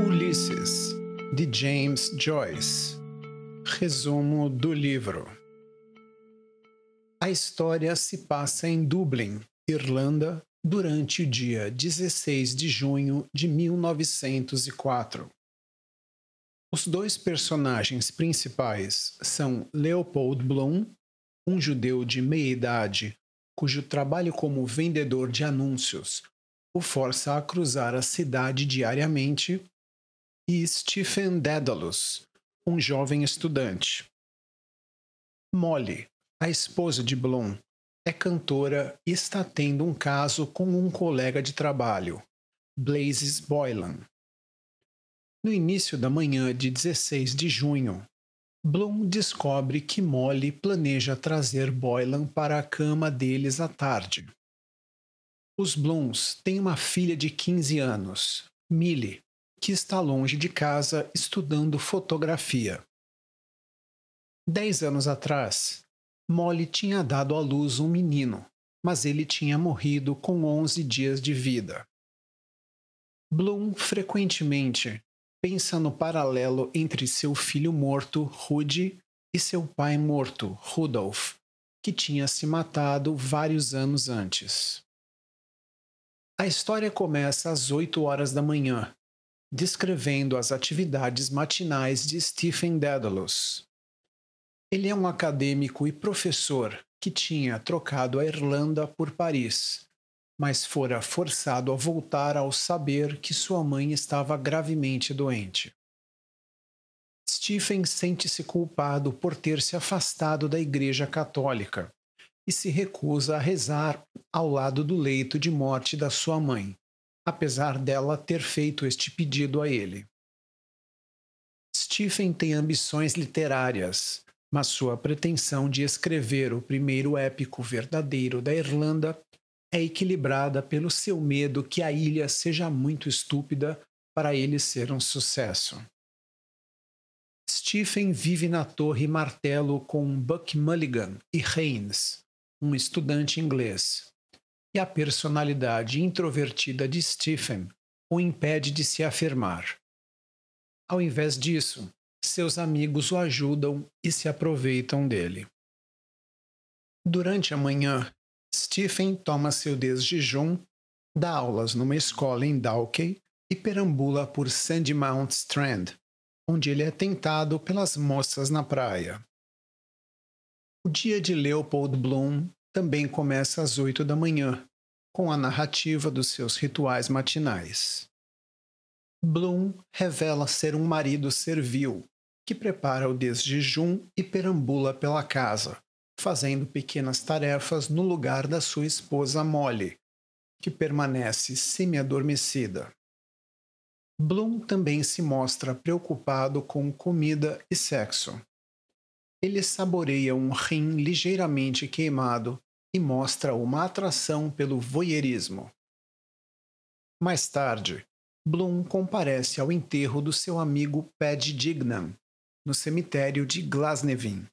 Ulisses, de James Joyce. Resumo do livro. A história se passa em Dublin, Irlanda, durante o dia 16 de junho de 1904. Os dois personagens principais são Leopold Bloom, um judeu de meia-idade cujo trabalho como vendedor de anúncios o força a cruzar a cidade diariamente e Stephen Dedalus, um jovem estudante. Molly, a esposa de Bloom, é cantora e está tendo um caso com um colega de trabalho, Blazes Boylan. No início da manhã de 16 de junho, Bloom descobre que Molly planeja trazer Boylan para a cama deles à tarde. Os Blooms têm uma filha de 15 anos, Millie, que está longe de casa estudando fotografia. Dez anos atrás, Molly tinha dado à luz um menino, mas ele tinha morrido com 11 dias de vida. Bloom frequentemente pensa no paralelo entre seu filho morto, Rudy, e seu pai morto, Rudolf, que tinha se matado vários anos antes. A história começa às 8 horas da manhã, descrevendo as atividades matinais de Stephen Dedalus. Ele é um acadêmico e professor que tinha trocado a Irlanda por Paris, mas fora forçado a voltar ao saber que sua mãe estava gravemente doente. Stephen sente-se culpado por ter se afastado da Igreja Católica e se recusa a rezar ao lado do leito de morte da sua mãe, apesar dela ter feito este pedido a ele. Stephen tem ambições literárias, mas sua pretensão de escrever o primeiro épico verdadeiro da Irlanda é equilibrada pelo seu medo que a ilha seja muito estúpida para ele ser um sucesso. Stephen vive na Torre Martelo com Buck Mulligan e Haynes, um estudante inglês, e a personalidade introvertida de Stephen o impede de se afirmar. Ao invés disso, seus amigos o ajudam e se aproveitam dele. Durante a manhã, Stephen toma seu desjejum, dá aulas numa escola em Dalkey e perambula por Mount Strand, onde ele é tentado pelas moças na praia. O dia de Leopold Bloom também começa às oito da manhã, com a narrativa dos seus rituais matinais. Bloom revela ser um marido servil, que prepara o desjejum e perambula pela casa, fazendo pequenas tarefas no lugar da sua esposa Molly, que permanece semi-adormecida. Bloom também se mostra preocupado com comida e sexo. Ele saboreia um rim ligeiramente queimado e mostra uma atração pelo voyeurismo. Mais tarde, Bloom comparece ao enterro do seu amigo Pad Dignam, no cemitério de Glasnevin.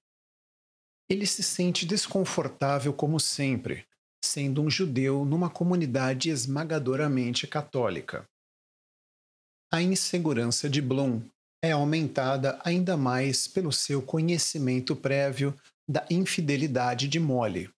Ele se sente desconfortável como sempre, sendo um judeu numa comunidade esmagadoramente católica. A insegurança de Bloom é aumentada ainda mais pelo seu conhecimento prévio da infidelidade de Molly.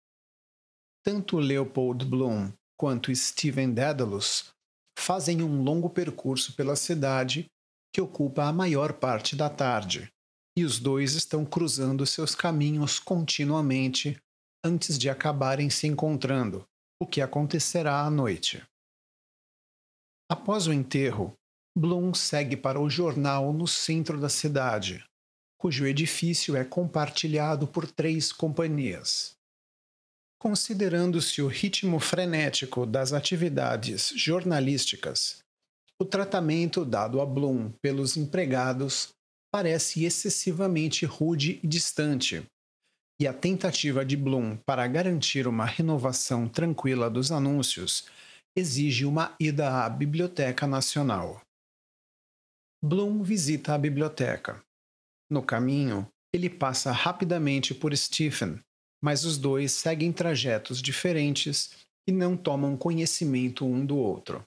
Tanto Leopold Bloom quanto Stephen Dedalus fazem um longo percurso pela cidade que ocupa a maior parte da tarde, e os dois estão cruzando seus caminhos continuamente antes de acabarem se encontrando, o que acontecerá à noite. Após o enterro, Bloom segue para o jornal no centro da cidade, cujo edifício é compartilhado por três companhias. Considerando-se o ritmo frenético das atividades jornalísticas, o tratamento dado a Bloom pelos empregados parece excessivamente rude e distante, e a tentativa de Bloom para garantir uma renovação tranquila dos anúncios exige uma ida à Biblioteca Nacional. Bloom visita a biblioteca. No caminho, ele passa rapidamente por Stephen, mas os dois seguem trajetos diferentes e não tomam conhecimento um do outro.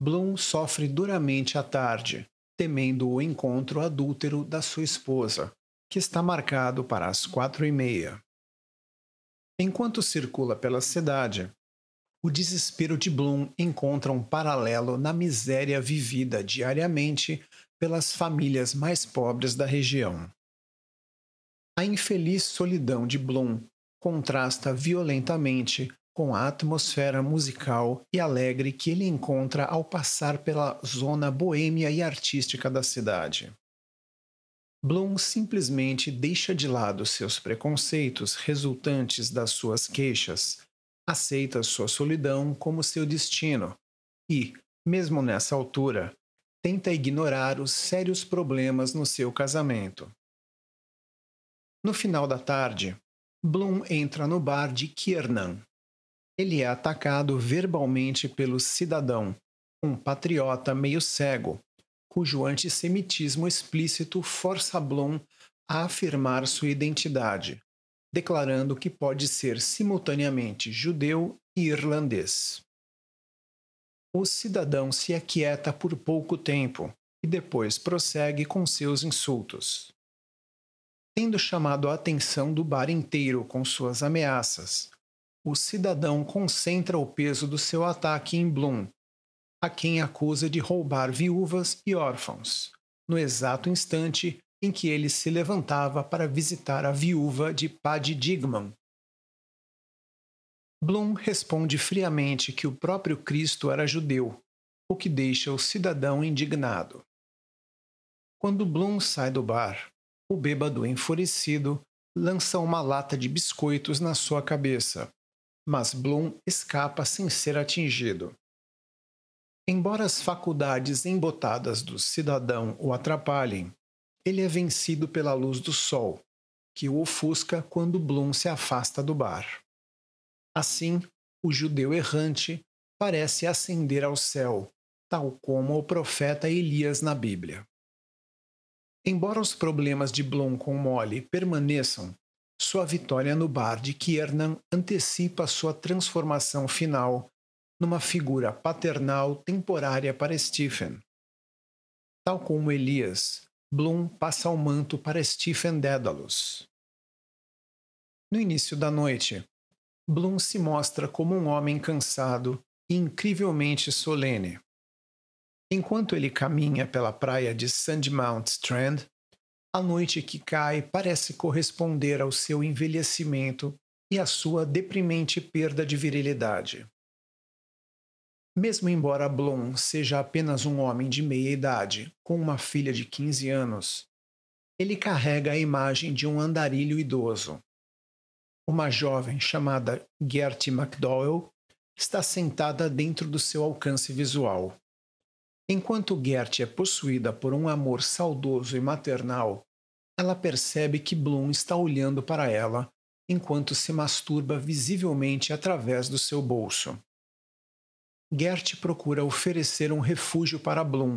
Bloom sofre duramente à tarde, temendo o encontro adúltero da sua esposa, que está marcado para as quatro e meia. Enquanto circula pela cidade, o desespero de Bloom encontra um paralelo na miséria vivida diariamente pelas famílias mais pobres da região. A infeliz solidão de Bloom contrasta violentamente com a atmosfera musical e alegre que ele encontra ao passar pela zona boêmia e artística da cidade. Bloom simplesmente deixa de lado seus preconceitos resultantes das suas queixas, aceita sua solidão como seu destino e, mesmo nessa altura, tenta ignorar os sérios problemas no seu casamento. No final da tarde, Bloom entra no bar de Kiernan. Ele é atacado verbalmente pelo cidadão, um patriota meio cego, cujo antissemitismo explícito força Bloom a afirmar sua identidade, declarando que pode ser simultaneamente judeu e irlandês. O cidadão se aquieta por pouco tempo e depois prossegue com seus insultos tendo chamado a atenção do bar inteiro com suas ameaças. O cidadão concentra o peso do seu ataque em Bloom, a quem acusa de roubar viúvas e órfãos, no exato instante em que ele se levantava para visitar a viúva de Paddy Digman. Bloom responde friamente que o próprio Cristo era judeu, o que deixa o cidadão indignado. Quando Bloom sai do bar, o bêbado, enfurecido, lança uma lata de biscoitos na sua cabeça, mas Bloom escapa sem ser atingido. Embora as faculdades embotadas do cidadão o atrapalhem, ele é vencido pela luz do sol, que o ofusca quando Bloom se afasta do bar. Assim, o judeu errante parece ascender ao céu, tal como o profeta Elias na Bíblia. Embora os problemas de Bloom com Molly permaneçam, sua vitória no bar de Kiernan antecipa sua transformação final numa figura paternal temporária para Stephen. Tal como Elias, Bloom passa o manto para Stephen Dedalus. No início da noite, Bloom se mostra como um homem cansado e incrivelmente solene. Enquanto ele caminha pela praia de Sandmount Strand, a noite que cai parece corresponder ao seu envelhecimento e à sua deprimente perda de virilidade. Mesmo embora Blom seja apenas um homem de meia idade, com uma filha de 15 anos, ele carrega a imagem de um andarilho idoso. Uma jovem chamada Gertie McDowell está sentada dentro do seu alcance visual. Enquanto Gert é possuída por um amor saudoso e maternal, ela percebe que Bloom está olhando para ela enquanto se masturba visivelmente através do seu bolso. Gert procura oferecer um refúgio para Bloom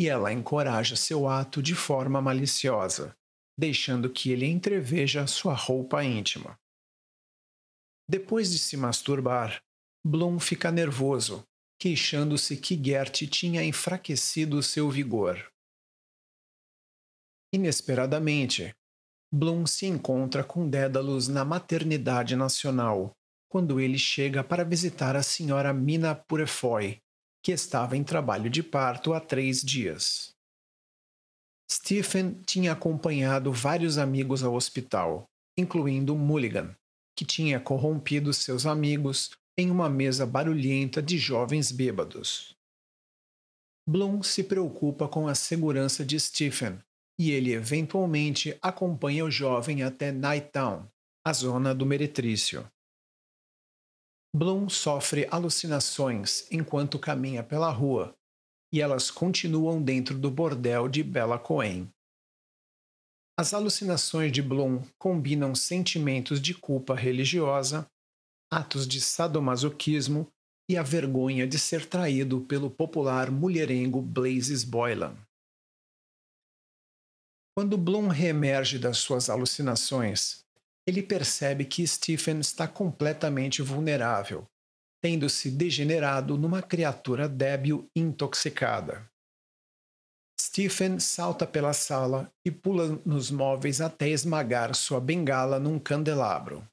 e ela encoraja seu ato de forma maliciosa, deixando que ele entreveja sua roupa íntima. Depois de se masturbar, Bloom fica nervoso queixando-se que Gert tinha enfraquecido seu vigor. Inesperadamente, Bloom se encontra com Dédalus na maternidade nacional, quando ele chega para visitar a senhora Mina Purefoy, que estava em trabalho de parto há três dias. Stephen tinha acompanhado vários amigos ao hospital, incluindo Mulligan, que tinha corrompido seus amigos em uma mesa barulhenta de jovens bêbados. Bloom se preocupa com a segurança de Stephen e ele eventualmente acompanha o jovem até Nighttown, a zona do meretrício. Bloom sofre alucinações enquanto caminha pela rua, e elas continuam dentro do bordel de Bella Cohen. As alucinações de Bloom combinam sentimentos de culpa religiosa atos de sadomasoquismo e a vergonha de ser traído pelo popular mulherengo Blazes Boylan. Quando Bloom reemerge das suas alucinações, ele percebe que Stephen está completamente vulnerável, tendo se degenerado numa criatura débil e intoxicada. Stephen salta pela sala e pula nos móveis até esmagar sua bengala num candelabro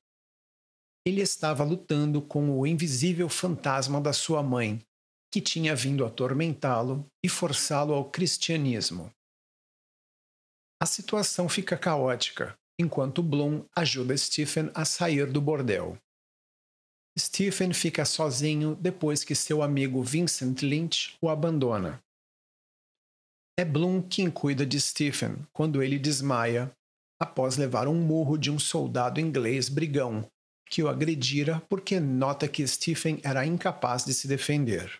ele estava lutando com o invisível fantasma da sua mãe, que tinha vindo atormentá-lo e forçá-lo ao cristianismo. A situação fica caótica, enquanto Bloom ajuda Stephen a sair do bordel. Stephen fica sozinho depois que seu amigo Vincent Lynch o abandona. É Bloom quem cuida de Stephen quando ele desmaia após levar um murro de um soldado inglês brigão que o agredira porque nota que Stephen era incapaz de se defender.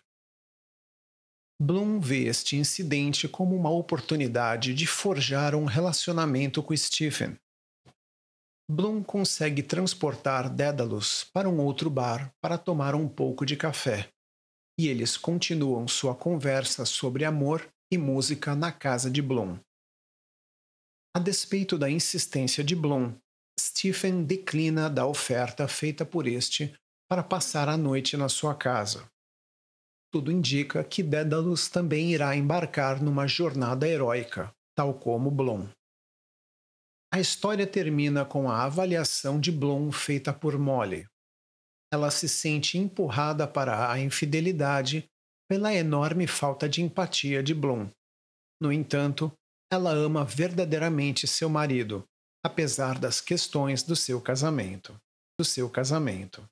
Bloom vê este incidente como uma oportunidade de forjar um relacionamento com Stephen. Bloom consegue transportar Dédalus para um outro bar para tomar um pouco de café. E eles continuam sua conversa sobre amor e música na casa de Bloom. A despeito da insistência de Bloom Stephen declina da oferta feita por este para passar a noite na sua casa. Tudo indica que Dédalus também irá embarcar numa jornada heróica, tal como Blom. A história termina com a avaliação de Blom feita por Molly. Ela se sente empurrada para a infidelidade pela enorme falta de empatia de Blom. No entanto, ela ama verdadeiramente seu marido apesar das questões do seu casamento, do seu casamento.